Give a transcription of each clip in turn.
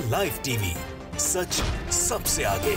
live TV सच सबसे आगे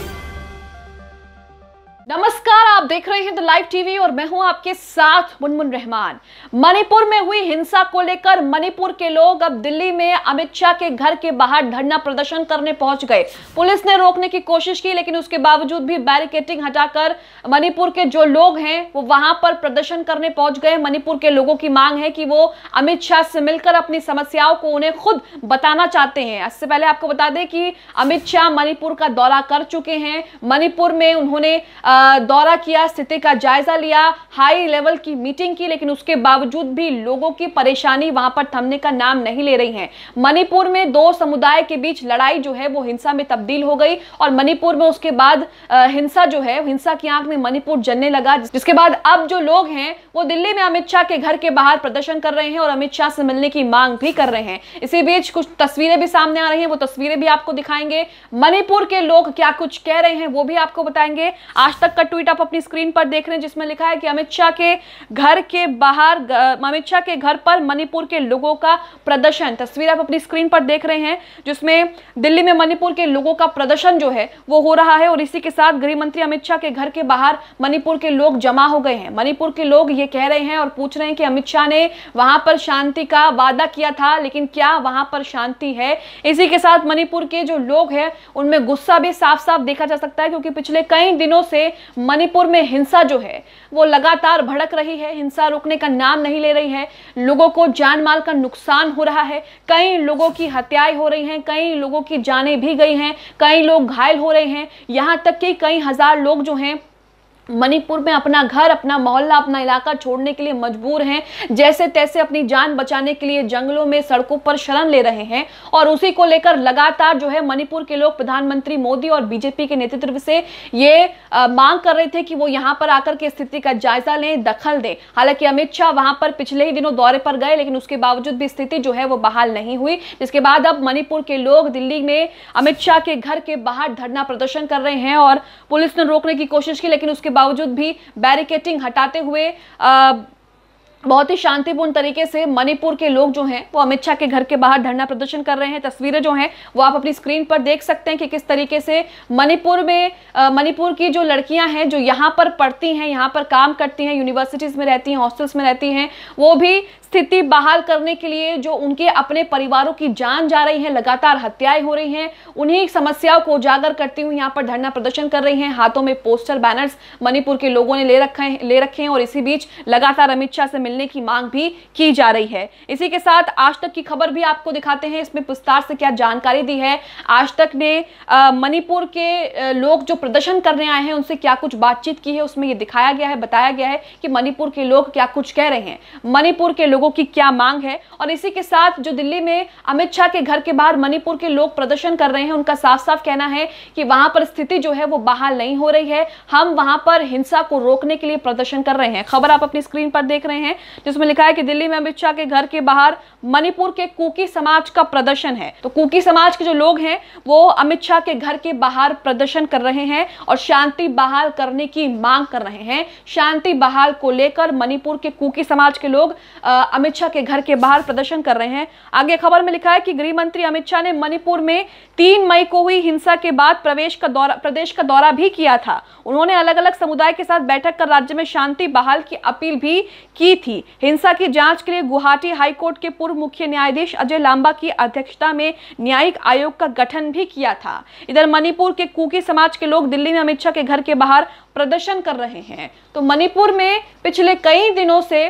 नमस्कार आप देख रहे हैं द लाइव टीवी और मैं हूं आपके साथ मुनमुन रहमान मणिपुर में हुई हिंसा को लेकर मणिपुर के लोग अब दिल्ली में अमित शाह के घर के बाहर धरना प्रदर्शन करने पहुंच गए पुलिस ने रोकने की कोशिश की लेकिन उसके बावजूद भी बैरिकेटिंग हटाकर मणिपुर के जो लोग हैं वो वहां पर प्रदर्शन करने पहुंच गए मणिपुर के लोगों की मांग है कि वो अमित शाह से मिलकर अपनी समस्याओं को उन्हें खुद बताना चाहते हैं इससे पहले आपको बता दें कि अमित शाह मणिपुर का दौरा कर चुके हैं मणिपुर में उन्होंने आ, दौरा किया स्थिति का जायजा लिया हाई लेवल की मीटिंग की लेकिन उसके बावजूद भी लोगों की परेशानी वहां पर थमने का नाम नहीं ले रही है मणिपुर में दो समुदाय के बीच लड़ाई जो है वो हिंसा में तब्दील हो गई और मणिपुर में उसके बाद हिंसा जो है हिंसा की आंख में मणिपुर जलने लगा जिसके बाद अब जो लोग हैं वो दिल्ली में अमित शाह के घर के बाहर प्रदर्शन कर रहे हैं और अमित शाह से मिलने की मांग भी कर रहे हैं इसी बीच कुछ तस्वीरें भी सामने आ रही हैं वो तस्वीरें भी आपको दिखाएंगे मणिपुर के लोग क्या कुछ कह रहे हैं वो भी आपको बताएंगे आज तक तक का ट्वीट आप अपनी स्क्रीन पर देख रहे हैं जिसमें लिखा है कि अमित शाह के घर के बाहर अमित शाह के घर पर मणिपुर के लोगों का प्रदर्शन तस्वीर आप अपनी स्क्रीन पर देख रहे हैं जिसमें दिल्ली में मणिपुर के लोगों का प्रदर्शन जो है वो हो रहा है और इसी के साथ गृह मंत्री अमित शाह के घर के बाहर मणिपुर के लोग जमा हो गए हैं मणिपुर के लोग ये कह रहे हैं और पूछ रहे हैं कि अमित शाह ने वहां पर शांति का वादा किया था लेकिन क्या वहां पर शांति है इसी के साथ मणिपुर के जो लोग हैं उनमें गुस्सा भी साफ साफ देखा जा सकता है क्योंकि पिछले कई दिनों से मणिपुर में हिंसा जो है वो लगातार भड़क रही है हिंसा रोकने का नाम नहीं ले रही है लोगों को जान माल का नुकसान हो रहा है कई लोगों की हत्याएं हो रही हैं कई लोगों की जानें भी गई हैं कई लोग घायल हो रहे हैं यहाँ तक कि कई हजार लोग जो हैं मणिपुर में अपना घर अपना मोहल्ला अपना इलाका छोड़ने के लिए मजबूर हैं जैसे तैसे अपनी जान बचाने के लिए जंगलों में सड़कों पर शरण ले रहे हैं और उसी को लेकर लगातार जो है मणिपुर के लोग प्रधानमंत्री मोदी और बीजेपी के नेतृत्व से ये आ, मांग कर रहे थे कि वो यहाँ पर आकर के स्थिति का जायजा लें दखल दें हालांकि अमित शाह वहां पर पिछले ही दिनों दौरे पर गए लेकिन उसके बावजूद भी स्थिति जो है वो बहाल नहीं हुई जिसके बाद अब मणिपुर के लोग दिल्ली में अमित शाह के घर के बाहर धरना प्रदर्शन कर रहे हैं और पुलिस ने रोकने की कोशिश की लेकिन उसके बावजूद भी बैरिकेटिंग हटाते हुए आ, बहुत ही शांतिपूर्ण तरीके से मणिपुर के लोग जो हैं वो अमित शाह के घर के बाहर धरना प्रदर्शन कर रहे हैं तस्वीरें जो हैं वो आप अपनी स्क्रीन पर देख सकते हैं कि किस तरीके से मणिपुर में मणिपुर की जो लड़कियां हैं जो यहाँ पर पढ़ती हैं यहाँ पर काम करती हैं यूनिवर्सिटीज़ में रहती हैं हॉस्टल्स में रहती हैं वो भी स्थिति बहाल करने के लिए जो उनके अपने परिवारों की जान जा रही है लगातार हत्याएं हो रही हैं उन्हीं समस्याओं को उजागर करती हुई यहाँ पर धरना प्रदर्शन कर रही हैं हाथों में पोस्टर बैनर्स मणिपुर के लोगों ने ले रखे ले रखे हैं और इसी बीच लगातार अमित शाह से मिलने की मांग भी की जा रही है इसी के साथ आज तक की खबर भी आपको दिखाते हैं इसमें विस्तार से क्या जानकारी दी है आज तक ने मणिपुर के लोग जो प्रदर्शन करने आए हैं उनसे क्या कुछ बातचीत की है उसमें ये दिखाया गया है बताया गया है कि मणिपुर के लोग क्या कुछ कह रहे हैं मणिपुर के लोग लोगों की क्या मांग है और इसी के साथ जो दिल्ली में अमित शाह के घर के बाहर मणिपुर के लोग प्रदर्शन कर रहे हैं उनका साफ साफ कहना है कि वहां पर स्थिति जो है वो बहाल नहीं हो रही है हम वहां पर हिंसा को रोकने के लिए प्रदर्शन कर रहे हैं खबर आप अपनी स्क्रीन पर देख रहे हैं जिसमें लिखा है कि दिल्ली में अमित शाह के घर के बाहर मणिपुर के कुकी समाज का प्रदर्शन है तो कुकी समाज के जो लोग हैं वो अमित शाह के घर के बाहर प्रदर्शन कर रहे हैं और शांति बहाल करने की मांग कर रहे हैं शांति बहाल को लेकर मणिपुर के कुकी समाज के लोग अमित शाह के घर के बाहर प्रदर्शन कर रहे हैं आगे खबर में लिखा है कि गृह मंत्री अमित शाह ने मणिपुर में तीन मई को हुई हिंसा के बाद प्रवेश का दौरा प्रदेश का दौरा भी किया था उन्होंने अलग अलग समुदाय के साथ बैठक कर राज्य में शांति बहाल की अपील भी की थी हिंसा की जांच के लिए गुवाहाटी हाईकोर्ट के पूर्व मुख्य न्यायाधीश अजय लांबा की अध्यक्षता में न्यायिक आयोग का गठन भी किया था इधर मणिपुर के कुकी समाज के लोग दिल्ली में अमित शाह के घर के बाहर प्रदर्शन कर रहे हैं तो मणिपुर में पिछले कई दिनों से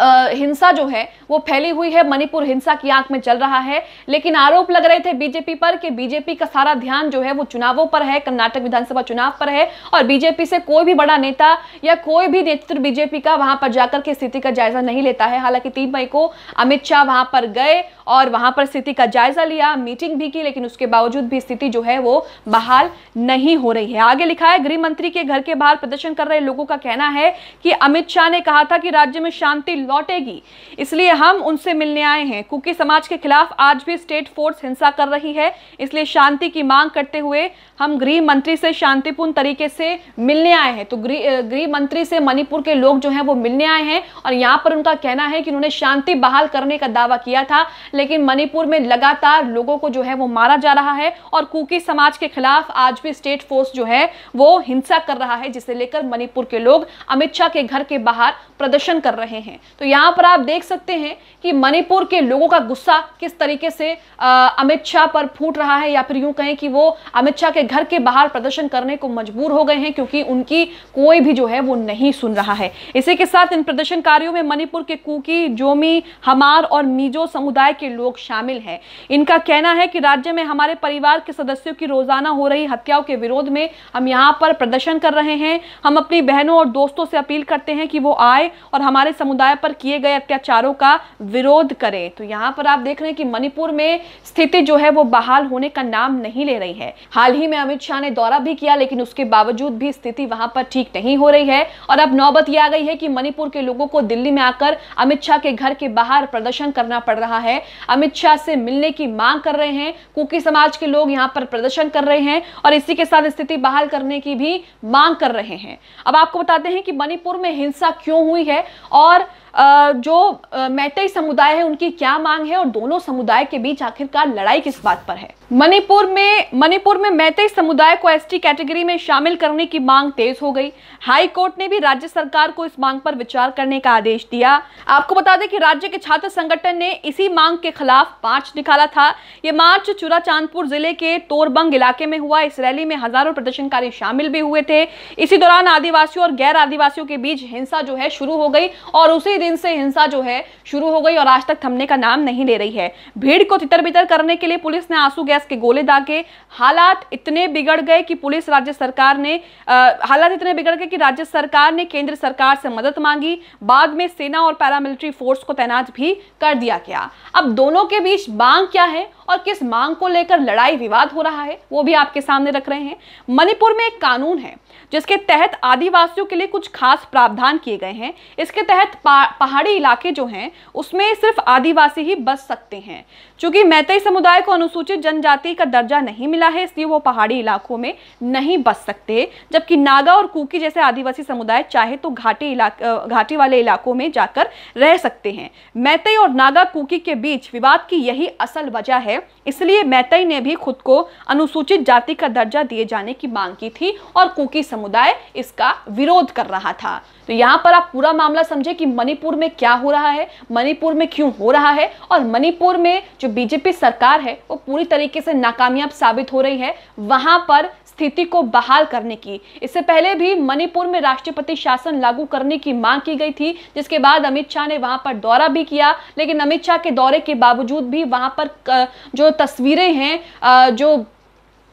हिंसा जो है वो फैली हुई है मणिपुर हिंसा की आंख में चल रहा है लेकिन आरोप लग रहे थे बीजेपी पर कि बीजेपी का सारा ध्यान जो है वो चुनावों पर है कर्नाटक विधानसभा चुनाव पर है और बीजेपी से कोई भी बड़ा नेता या कोई भी नेतृत्व बीजेपी का वहां पर जाकर के स्थिति का जायजा नहीं लेता है हालांकि तीन मई को अमित शाह वहां पर गए और वहां पर स्थिति का जायजा लिया मीटिंग भी की लेकिन उसके बावजूद भी स्थिति जो है वो बहाल नहीं हो रही है आगे लिखा है गृह मंत्री के घर के बाहर प्रदर्शन कर रहे लोगों का कहना है कि अमित शाह ने कहा था कि राज्य में शांति लौटेगी इसलिए हम उनसे मिलने आए हैं कुकी समाज के खिलाफ आज भी स्टेट फोर्स हिंसा कर रही है इसलिए शांति की मांग करते हुए हम गृह मंत्री से शांतिपूर्ण तरीके से मिलने आए हैं तो गृह गृह मंत्री से मणिपुर के लोग जो हैं वो मिलने आए हैं और यहाँ पर उनका कहना है कि उन्होंने शांति बहाल करने का दावा किया था लेकिन मणिपुर में लगातार लोगों को जो है वो मारा जा रहा है और कुकी समाज के खिलाफ आज भी स्टेट फोर्स जो है वो हिंसा कर रहा है जिसे लेकर मणिपुर के लोग अमित शाह के घर के बाहर प्रदर्शन कर रहे हैं तो यहाँ पर आप देख सकते हैं हैं कि मणिपुर के लोगों का गुस्सा किस तरीके से अमित शाह पर फूट रहा है या फिर यूं कहें कि वो अमित शाह के घर के बाहर प्रदर्शन करने को मजबूर हो गए हैं क्योंकि उनकी कोई भी जो है वो नहीं सुन रहा है इसी के साथ इन प्रदर्शनकारियों में मणिपुर के कुकी जोमी हमार और मीजो समुदाय के लोग शामिल हैं इनका कहना है कि राज्य में हमारे परिवार के सदस्यों की रोजाना हो रही हत्याओं के विरोध में हम यहाँ पर प्रदर्शन कर रहे हैं हम अपनी बहनों और दोस्तों से अपील करते हैं कि वो आए और हमारे समुदाय पर किए गए अत्याचारों का का विरोध करें तो यहाँ पर आप देख रहे हैं कि मणिपुर में स्थिति जो है वो बहाल होने का नाम नहीं ले रही है हाल ही में अमित शाह ने दौरा भी किया लेकिन उसके बावजूद भी स्थिति वहां पर ठीक नहीं हो रही है और अब नौबत यह आ गई है कि मणिपुर के लोगों को दिल्ली में आकर अमित शाह के घर के बाहर प्रदर्शन करना पड़ रहा है अमित शाह से मिलने की मांग कर रहे हैं कुकी समाज के लोग यहाँ पर प्रदर्शन कर रहे हैं और इसी के साथ स्थिति बहाल करने की भी मांग कर रहे हैं अब आपको बताते हैं कि मणिपुर में हिंसा क्यों हुई है और जो मैतई समुदाय है उनकी क्या मांग है और दोनों समुदाय के बीच आखिरकार लड़ाई किस बात पर है मणिपुर में मणिपुर में मैतई समुदाय को एसटी कैटेगरी में शामिल करने की मांग तेज हो गई हाई कोर्ट ने भी राज्य सरकार को इस मांग पर विचार करने का आदेश दिया आपको बता दें कि राज्य के छात्र संगठन ने इसी मांग के खिलाफ मार्च निकाला था ये मार्च चुरा चांदपुर जिले के तोरबंग इलाके में हुआ इस रैली में हजारों प्रदर्शनकारी शामिल भी हुए थे इसी दौरान आदिवासियों और गैर आदिवासियों के बीच हिंसा जो है शुरू हो गई और उसी दिन से हिंसा जो है शुरू हो गई और आज तक थमने का नाम नहीं ले रही है भीड़ को तितर बितर करने के लिए पुलिस ने आंसू गैस के गोले दागे हालात इतने बिगड़ गए कि पुलिस राज्य सरकार ने आ, हालात इतने बिगड़ गए कि राज्य सरकार ने केंद्र सरकार से मदद मांगी बाद में सेना और पैरामिलिट्री फोर्स को तैनात भी कर दिया गया अब दोनों के बीच मांग क्या है और किस मांग को लेकर लड़ाई विवाद हो रहा है वो भी आपके सामने रख रहे हैं मणिपुर में एक कानून है जिसके तहत आदिवासियों के लिए कुछ खास प्रावधान किए गए हैं इसके तहत पहाड़ी इलाके जो हैं उसमें सिर्फ आदिवासी ही बस सकते हैं चूंकि मैतई समुदाय को अनुसूचित जनजाति का दर्जा नहीं मिला है इसलिए वो पहाड़ी इलाकों में नहीं बस सकते जबकि नागा और कुकी जैसे आदिवासी समुदाय चाहे तो घाटी इलाके घाटी वाले इलाकों में जाकर रह सकते हैं मैतई और नागा कुकी के बीच विवाद की यही असल वजह है है इसलिए मैतई ने भी खुद को अनुसूचित जाति का दर्जा दिए जाने की मांग की थी और कुकी समुदाय इसका विरोध कर रहा था तो यहाँ पर आप पूरा मामला समझे कि मणिपुर में क्या हो रहा है मणिपुर में क्यों हो रहा है और मणिपुर में जो बीजेपी सरकार है वो पूरी तरीके से नाकामयाब साबित हो रही है वहां पर स्थिति को बहाल करने की इससे पहले भी मणिपुर में राष्ट्रपति शासन लागू करने की मांग की गई थी जिसके बाद अमित शाह ने वहां पर दौरा भी किया लेकिन अमित शाह के दौरे के बावजूद भी वहां पर जो तस्वीरें हैं जो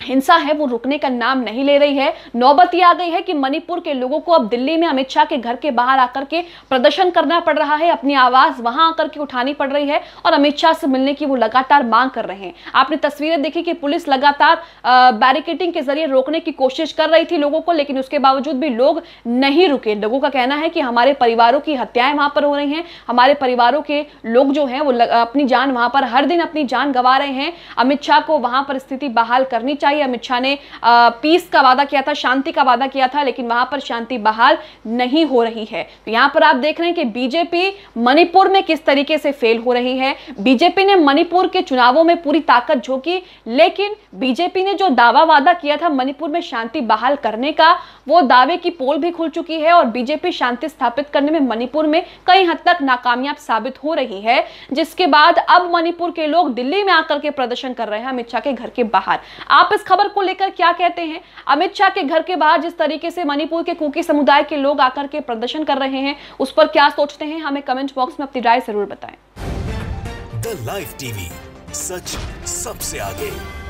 हिंसा है वो रुकने का नाम नहीं ले रही है नौबत ये आ गई है कि मणिपुर के लोगों को अब दिल्ली में अमित शाह के घर के बाहर आकर के प्रदर्शन करना पड़ रहा है अपनी आवाज वहां आकर के उठानी पड़ रही है और अमित शाह से मिलने की वो लगातार मांग कर रहे हैं आपने तस्वीरें देखी कि पुलिस लगातार बैरिकेटिंग के जरिए रोकने की कोशिश कर रही थी लोगों को लेकिन उसके बावजूद भी लोग नहीं रुके लोगों का कहना है कि हमारे परिवारों की हत्याएं वहां पर हो रही हैं हमारे परिवारों के लोग जो हैं वो अपनी जान वहां पर हर दिन अपनी जान गंवा रहे हैं अमित शाह को वहां पर स्थिति बहाल करनी चाहिए ही अमित शाह ने पीस का वादा किया था शांति का वादा किया था लेकिन वहां पर शांति बहाल नहीं हो रही है तो यहां पर आप देख रहे हैं कि बीजेपी मणिपुर में किस तरीके से फेल हो रही है बीजेपी ने मणिपुर के चुनावों में पूरी ताकत झोंकी लेकिन बीजेपी ने जो दावा वादा किया था मणिपुर में शांति बहाल करने का वो दावे की पोल भी खुल चुकी है और बीजेपी शांति स्थापित करने में मणिपुर में कई हद तक नाकामयाब साबित हो रही है जिसके बाद अब मणिपुर के लोग दिल्ली में आकर के प्रदर्शन कर रहे हैं अमित शाह के घर के बाहर आप इस खबर को लेकर क्या कहते हैं अमित शाह के घर के बाहर जिस तरीके से मणिपुर के कुकी समुदाय के लोग आकर के प्रदर्शन कर रहे हैं उस पर क्या सोचते हैं हमें कमेंट बॉक्स में अपनी राय जरूर बताएं द लाइव टीवी सच सबसे आगे